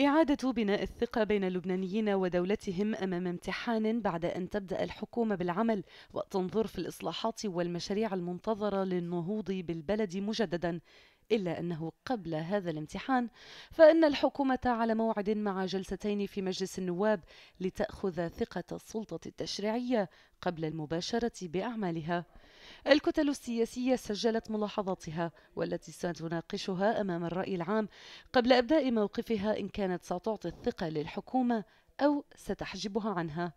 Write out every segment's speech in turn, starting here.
إعادة بناء الثقة بين اللبنانيين ودولتهم أمام امتحان بعد أن تبدأ الحكومة بالعمل وتنظر في الإصلاحات والمشاريع المنتظرة للنهوض بالبلد مجددا إلا أنه قبل هذا الامتحان فإن الحكومة على موعد مع جلستين في مجلس النواب لتأخذ ثقة السلطة التشريعية قبل المباشرة بأعمالها الكتل السياسية سجلت ملاحظاتها والتي ستناقشها أمام الرأي العام قبل إبداء موقفها إن كانت ستعطي الثقة للحكومة أو ستحجبها عنها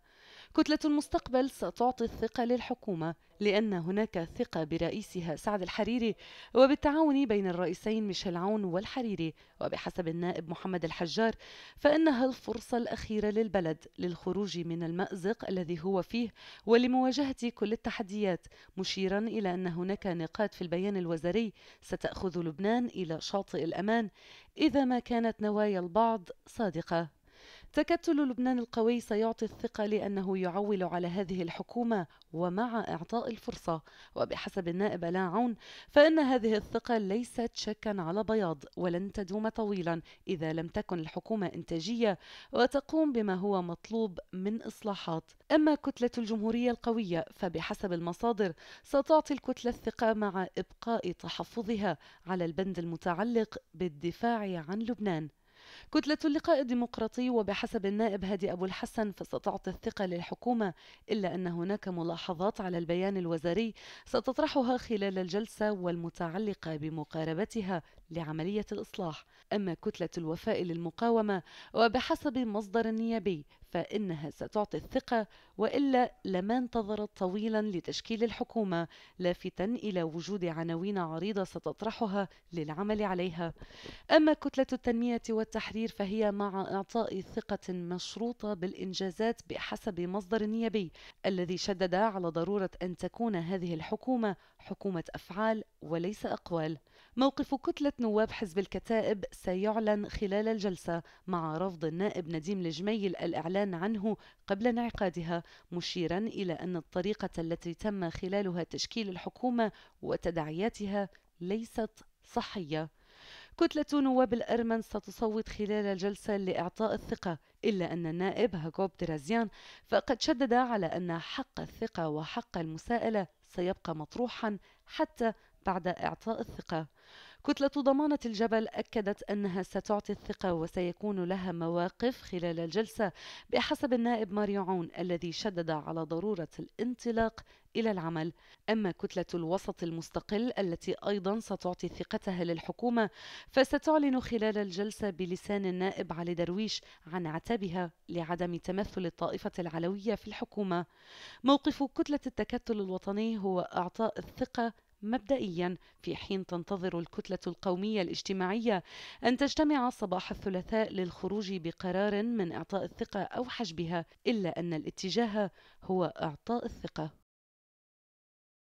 كتلة المستقبل ستعطي الثقة للحكومة لأن هناك ثقة برئيسها سعد الحريري وبالتعاون بين الرئيسين ميشيل عون والحريري وبحسب النائب محمد الحجار فإنها الفرصة الأخيرة للبلد للخروج من المأزق الذي هو فيه ولمواجهة كل التحديات مشيرا إلى أن هناك نقاط في البيان الوزاري ستأخذ لبنان إلى شاطئ الأمان إذا ما كانت نوايا البعض صادقة تكتل لبنان القوي سيعطي الثقة لأنه يعول على هذه الحكومة ومع إعطاء الفرصة وبحسب النائب لا عون فإن هذه الثقة ليست شكا على بياض ولن تدوم طويلا إذا لم تكن الحكومة إنتاجية وتقوم بما هو مطلوب من إصلاحات أما كتلة الجمهورية القوية فبحسب المصادر ستعطي الكتلة الثقة مع إبقاء تحفظها على البند المتعلق بالدفاع عن لبنان كتلة اللقاء الديمقراطي وبحسب النائب هادي أبو الحسن فستعطي الثقة للحكومة إلا أن هناك ملاحظات على البيان الوزاري ستطرحها خلال الجلسة والمتعلقة بمقاربتها لعملية الإصلاح أما كتلة الوفاء للمقاومة وبحسب مصدر نيابي فإنها ستعطي الثقة وإلا لما انتظرت طويلا لتشكيل الحكومة لافتا إلى وجود عناوين عريضة ستطرحها للعمل عليها أما كتلة التنمية والتحرير التحرير فهي مع إعطاء ثقة مشروطة بالإنجازات بحسب مصدر نيابي الذي شدد على ضرورة أن تكون هذه الحكومة حكومة أفعال وليس أقوال موقف كتلة نواب حزب الكتائب سيعلن خلال الجلسة مع رفض النائب نديم الجميل الإعلان عنه قبل انعقادها مشيرا إلى أن الطريقة التي تم خلالها تشكيل الحكومة وتداعياتها ليست صحية كتلة نواب الأرمن ستصوت خلال الجلسة لإعطاء الثقة إلا أن النائب هاكوب درازيان فقد شدد على أن حق الثقة وحق المساءلة سيبقى مطروحا حتى بعد إعطاء الثقة كتلة ضمانة الجبل أكدت أنها ستعطي الثقة وسيكون لها مواقف خلال الجلسة بحسب النائب ماريعون الذي شدد على ضرورة الانطلاق إلى العمل أما كتلة الوسط المستقل التي أيضا ستعطي ثقتها للحكومة فستعلن خلال الجلسة بلسان النائب علي درويش عن عتابها لعدم تمثل الطائفة العلوية في الحكومة موقف كتلة التكتل الوطني هو إعطاء الثقة مبدئيا في حين تنتظر الكتلة القومية الاجتماعية أن تجتمع صباح الثلاثاء للخروج بقرار من إعطاء الثقة أو حجبها إلا أن الاتجاه هو إعطاء الثقة